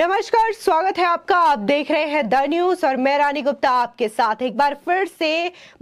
नमस्कार स्वागत है आपका आप देख रहे हैं द न्यूज और मैं रानी गुप्ता आपके साथ एक बार फिर से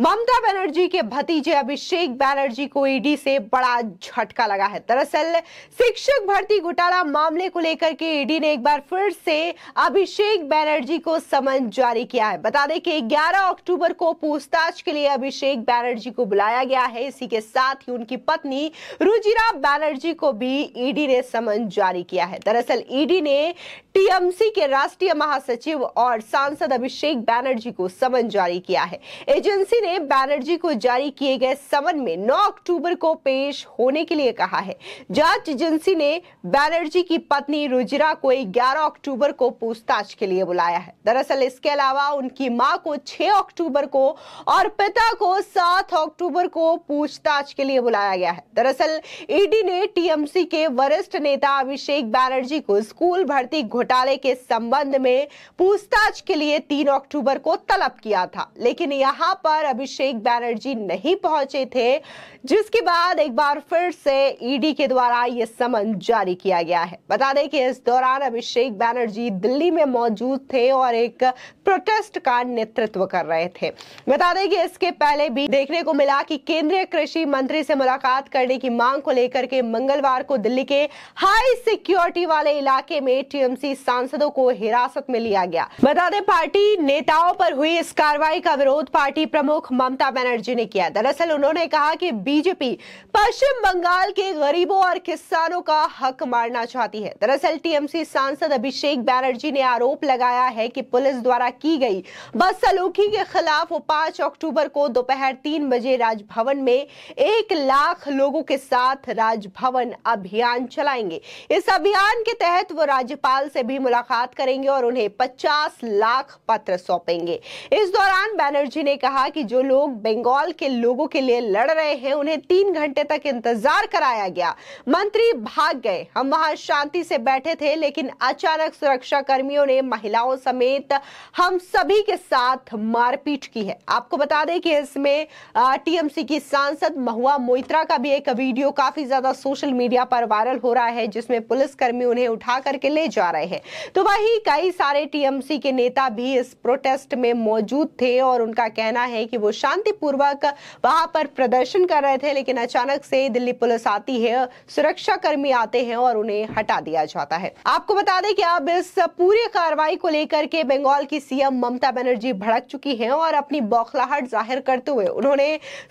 ममता बनर्जी के भतीजे अभिषेक बनर्जी को ईडी e से बड़ा झटका लगा है दरअसल शिक्षक भर्ती घोटाला मामले को लेकर के ईडी e ने एक बार फिर से अभिषेक बनर्जी को समन जारी किया है बता दें कि 11 अक्टूबर को पूछताछ के लिए अभिषेक बैनर्जी को बुलाया गया है इसी के साथ ही उनकी पत्नी रुजिरा बैनर्जी को भी ईडी e ने समन जारी किया है दरअसल ईडी ने टी टीएमसी के राष्ट्रीय महासचिव और सांसद अभिषेक बैनर्जी को समन जारी किया है एजेंसी ने बैनर्जी को जारी किए गए समन में 9 अक्टूबर को पेश होने के लिए कहा है जांच एजेंसी ने बैनर्जी की पत्नी रुजिरा को 11 अक्टूबर को पूछताछ के लिए बुलाया है दरअसल इसके अलावा उनकी मां को 6 अक्टूबर को और पिता को सात अक्टूबर को पूछताछ के लिए बुलाया गया है दरअसल ईडी ने टीएमसी के वरिष्ठ नेता अभिषेक बैनर्जी को स्कूल भर्ती घोटाला घोटाले के संबंध में पूछताछ के लिए 3 अक्टूबर को तलब किया था लेकिन यहां पर अभिषेक बैनर्जी नहीं पहुंचे थे जिसके बाद एक बार फिर से ईडी e के द्वारा ये समन जारी किया गया है बता दें कि इस दौरान अभिषेक बैनर्जी दिल्ली में मौजूद थे और एक प्रोटेस्ट का नेतृत्व कर रहे थे बता दें कि इसके पहले भी देखने को मिला कि केंद्रीय कृषि मंत्री से मुलाकात करने की मांग को लेकर के मंगलवार को दिल्ली के हाई सिक्योरिटी वाले इलाके में टीएमसी सांसदों को हिरासत में लिया गया बता दें पार्टी नेताओं पर हुई इस कार्रवाई का विरोध पार्टी प्रमुख ममता बनर्जी ने किया दरअसल उन्होंने कहा कि बीजेपी पश्चिम बंगाल के गरीबों और किसानों का हक मारना चाहती है दरअसल टीएमसी सांसद अभिषेक बैनर्जी ने आरोप लगाया है कि पुलिस द्वारा की गई बस सलूखी के खिलाफ वो पांच अक्टूबर को दोपहर तीन बजे राजभवन में एक लाख लोगों के साथ राजभवन अभियान चलाएंगे इस अभियान के तहत वो राज्यपाल से भी मुलाकात करेंगे और उन्हें 50 लाख पत्र सौंपेंगे इस दौरान बैनर्जी ने कहा कि जो लोग बंगाल के लोगों के लिए लड़ रहे हैं उन्हें तीन घंटे तक इंतजार कराया गया मंत्री भाग गए हम वहां शांति से बैठे थे लेकिन अचानक सुरक्षा कर्मियों ने महिलाओं समेत हम सभी के साथ मारपीट की है आपको बता दें कि इसमें टीएमसी की सांसद महुआ मोइत्रा का भी एक वीडियो काफी ज्यादा सोशल मीडिया पर वायरल हो रहा है जिसमें पुलिसकर्मी उन्हें उठा करके ले जा रहे हैं है तो वही कई सारे टीएमसी के नेता भी इस प्रोटेस्ट में मौजूद थे और उनका कहना है कि वो शांतिपूर्वक वहां पर प्रदर्शन कर रहे थे लेकिन अचानक से दिल्ली पुलिस आती है सुरक्षा कर्मी आते हैं और उन्हें हटा दिया जाता है आपको बता दें कि अब इस पूरी कार्रवाई को लेकर के बंगाल की सीएम ममता बनर्जी भड़क चुकी है और अपनी बौखलाहट जाहिर करते हुए उन्होंने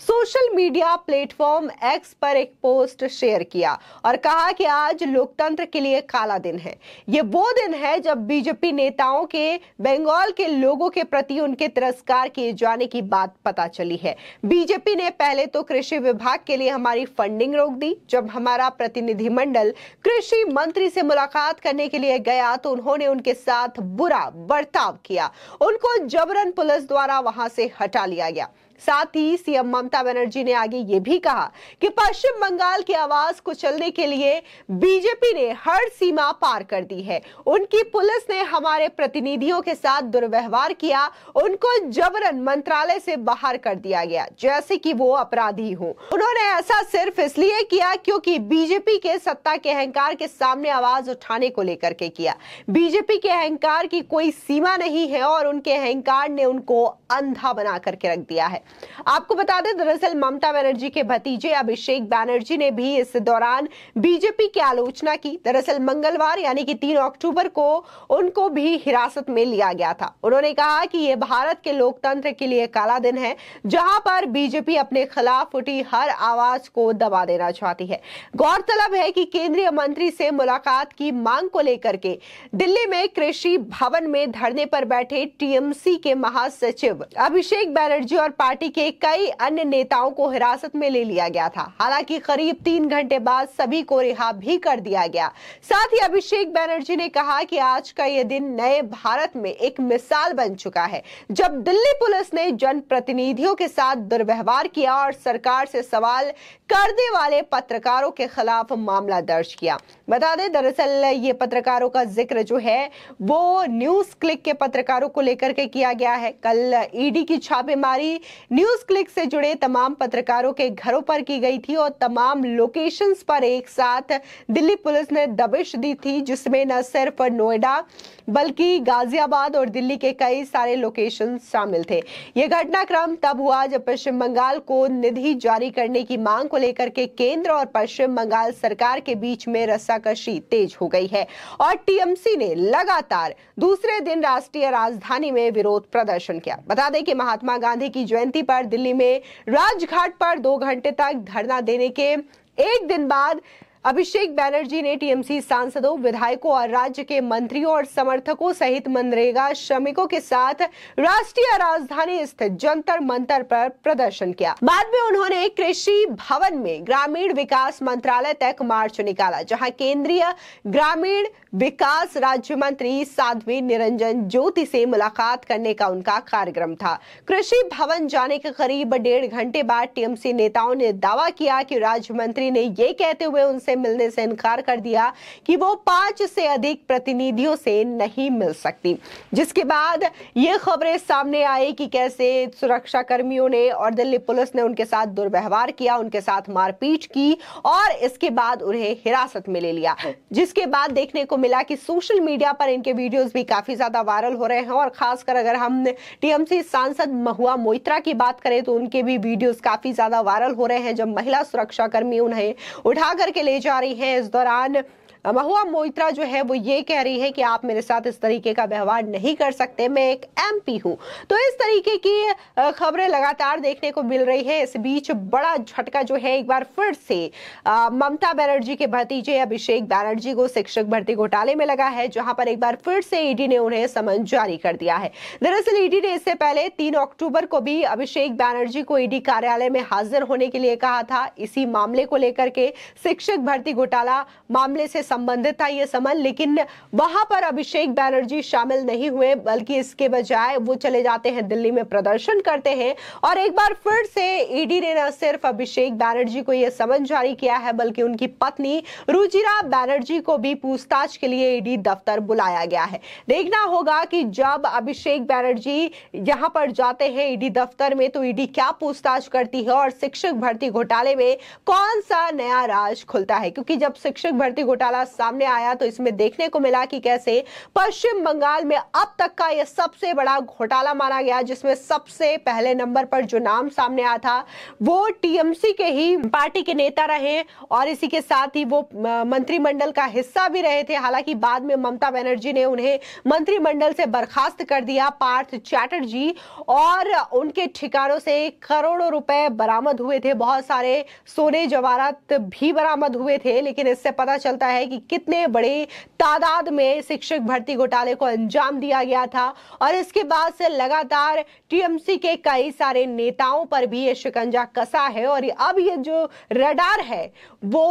सोशल मीडिया प्लेटफॉर्म एक्स पर एक पोस्ट शेयर किया और कहा कि आज लोकतंत्र के लिए काला दिन है ये वो दिन है जब बीजेपी नेताओं के बंगाल के लोगों के प्रति उनके तिरस्कार किए जाने की बात पता चली है बीजेपी ने पहले तो कृषि विभाग के लिए हमारी फंडिंग रोक दी जब हमारा प्रतिनिधिमंडल कृषि मंत्री से मुलाकात करने के लिए गया तो उन्होंने उनके साथ बुरा बर्ताव किया उनको जबरन पुलिस द्वारा वहां से हटा लिया गया साथ ही सीएम ममता बनर्जी ने आगे ये भी कहा कि पश्चिम बंगाल की आवाज कुचलने के लिए बीजेपी ने हर सीमा पार कर दी है उनकी पुलिस ने हमारे प्रतिनिधियों के साथ दुर्व्यवहार किया उनको जबरन मंत्रालय से बाहर कर दिया गया जैसे कि वो अपराधी हो उन्होंने ऐसा सिर्फ इसलिए किया क्योंकि बीजेपी के सत्ता के अहंकार के सामने आवाज उठाने को लेकर के किया बीजेपी के अहंकार की कोई सीमा नहीं है और उनके अहंकार ने उनको अंधा बना करके रख दिया है आपको बता दें दरअसल ममता बनर्जी के भतीजे अभिषेक बैनर्जी ने भी इस दौरान बीजेपी की आलोचना की दरअसल मंगलवार यानी कि तीन अक्टूबर को उनको भी हिरासत में लिया गया था उन्होंने कहा कि ये भारत के लोकतंत्र के लिए काला दिन है जहां पर बीजेपी अपने खिलाफ उठी हर आवाज को दबा देना चाहती है गौरतलब है कि केंद्रीय मंत्री से मुलाकात की मांग को लेकर के दिल्ली में कृषि भवन में धरने पर बैठे टीएमसी के महासचिव अभिषेक बैनर्जी और पार्टी पार्टी के कई अन्य नेताओं को हिरासत में ले लिया गया था हालांकि करीब तीन घंटे बाद सभी को रिहा भी कर दिया गया साथ ही अभिषेक बैनर्जी ने कहा कि आज का यह दिन नए भारत में एक मिसाल बन चुका है जब दिल्ली पुलिस ने जनप्रतिनिधियों के साथ दुर्व्यवहार किया और सरकार से सवाल करने वाले पत्रकारों के खिलाफ मामला दर्ज किया बता दें दरअसल ये पत्रकारों का जिक्र जो है वो न्यूज क्लिक के पत्रकारों को लेकर के किया गया है कल ईडी की छापेमारी न्यूज क्लिक से जुड़े तमाम पत्रकारों के घरों पर की गई थी और तमाम लोकेशंस पर एक साथ दिल्ली पुलिस ने दबिश दी थी जिसमें न सिर्फ नोएडा बल्कि गाजियाबाद और दिल्ली के कई सारे लोकेशन शामिल थे यह घटनाक्रम तब हुआ जब पश्चिम बंगाल को निधि जारी करने की मांग को लेकर के केंद्र और पश्चिम बंगाल सरकार के बीच में रस्साकशी तेज हो गई है और टीएमसी ने लगातार दूसरे दिन राष्ट्रीय राजधानी में विरोध प्रदर्शन किया बता दें कि महात्मा गांधी की जयंती जयंती पर दिल्ली में राजघाट पर दो घंटे तक धरना देने के एक दिन बाद अभिषेक बैनर्जी ने टीएमसी सांसदों विधायकों और राज्य के मंत्रियों और समर्थकों सहित मनरेगा श्रमिकों के साथ राष्ट्रीय राजधानी स्थित जंतर मंतर पर प्रदर्शन किया बाद में उन्होंने कृषि भवन में ग्रामीण विकास मंत्रालय तक मार्च निकाला जहां केंद्रीय ग्रामीण विकास राज्य मंत्री साध्वी निरंजन ज्योति से मुलाकात करने का उनका कार्यक्रम था कृषि भवन जाने के करीब डेढ़ घंटे बाद टीएमसी नेताओं ने दावा किया कि राज्य मंत्री ने ये कहते हुए उनसे मिलने से इनकार कर दिया कि वो पांच से अधिक प्रतिनिधियों से नहीं मिल सकती जिसके बाद ये खबरें सामने आई कि कैसे सुरक्षा कर्मियों ने और दिल्ली पुलिस ने उनके साथ दुर्व्यवहार किया उनके साथ मारपीट की और इसके बाद उन्हें हिरासत में ले लिया जिसके बाद देखने को मिला कि सोशल मीडिया पर इनके वीडियोस भी काफी ज्यादा वायरल हो रहे हैं और खासकर अगर हम टीएमसी सांसद महुआ मोइत्रा की बात करें तो उनके भी वीडियोस काफी ज्यादा वायरल हो रहे हैं जब महिला सुरक्षा कर्मी उन्हें उठा करके ले जा रही है इस दौरान महुआ मोइत्रा जो है वो ये कह रही है कि आप मेरे साथ इस तरीके का व्यवहार नहीं कर सकते मैं एक एमपी हूं तो इस तरीके की खबरें लगातार देखने को मिल रही है इस बीच बड़ा झटका जो है एक बार फिर से ममता बनर्जी के भतीजे अभिषेक बैनर्जी को शिक्षक भर्ती घोटाले में लगा है जहां पर एक बार फिर से ईडी e ने उन्हें समन जारी कर दिया है दरअसल ईडी e ने इससे पहले तीन अक्टूबर को भी अभिषेक बैनर्जी को ईडी e कार्यालय में हाजिर होने के लिए कहा था इसी मामले को लेकर के शिक्षक भर्ती घोटाला मामले से संबंधित था ये समन लेकिन वहां पर अभिषेक बैनर्जी शामिल नहीं हुए बल्कि इसके बजाय वो चले जाते हैं दिल्ली में प्रदर्शन करते हैं और एक बार फिर से ईडी e ने न सिर्फ अभिषेक बैनर्जी को यह समन जारी किया है बल्कि उनकी पत्नी रुजिरा बैनर्जी को भी पूछताछ के लिए ईडी e दफ्तर बुलाया गया है देखना होगा कि जब अभिषेक बैनर्जी यहां पर जाते हैं ईडी e दफ्तर में तो ईडी क्या पूछताछ करती है और शिक्षक भर्ती घोटाले में कौन सा नया राज खुलता है क्योंकि जब शिक्षक भर्ती घोटाला सामने आया तो इसमें देखने को मिला कि कैसे पश्चिम बंगाल में अब तक का यह सबसे बड़ा घोटाला माना गया जिसमें सबसे पहले नंबर पर जो नाम सामने आया था वो टीएमसी के ही पार्टी के नेता रहे और इसी के साथ ही वो मंत्रिमंडल का हिस्सा भी रहे थे हालांकि बाद में ममता बनर्जी ने उन्हें मंत्रिमंडल से बर्खास्त कर दिया पार्थ चैटर्जी और उनके ठिकानों से करोड़ों रुपए बरामद हुए थे बहुत सारे सोने जवाहरात भी बरामद हुए थे लेकिन इससे पता चलता है है कि कितने बड़े तादाद में शिक्षक भर्ती घोटाले को अंजाम दिया गया था और इसके बाद से लगातार टीएमसी के कई सारे नेताओं पर भी ये शिकंजा कसा है और अब ये जो रडार है वो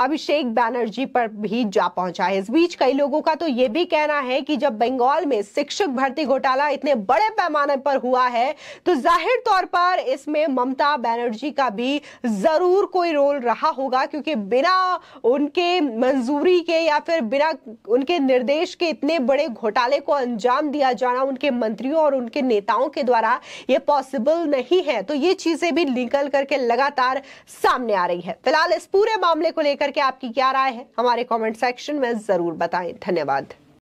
अभिषेक बैनर्जी पर भी जा पहुंचा है इस बीच कई लोगों का तो ये भी कहना है कि जब बंगाल में शिक्षक भर्ती घोटाला इतने बड़े पैमाने पर हुआ है तो जाहिर तौर पर इसमें ममता बैनर्जी का भी जरूर कोई रोल रहा होगा क्योंकि बिना उनके मंजूरी के या फिर बिना उनके निर्देश के इतने बड़े घोटाले को अंजाम दिया जाना उनके मंत्रियों और उनके नेताओं के द्वारा ये पॉसिबल नहीं है तो ये चीजें भी निकल करके लगातार सामने आ रही है फिलहाल इस पूरे मामले को लेकर करके आपकी क्या राय है हमारे कमेंट सेक्शन में जरूर बताएं धन्यवाद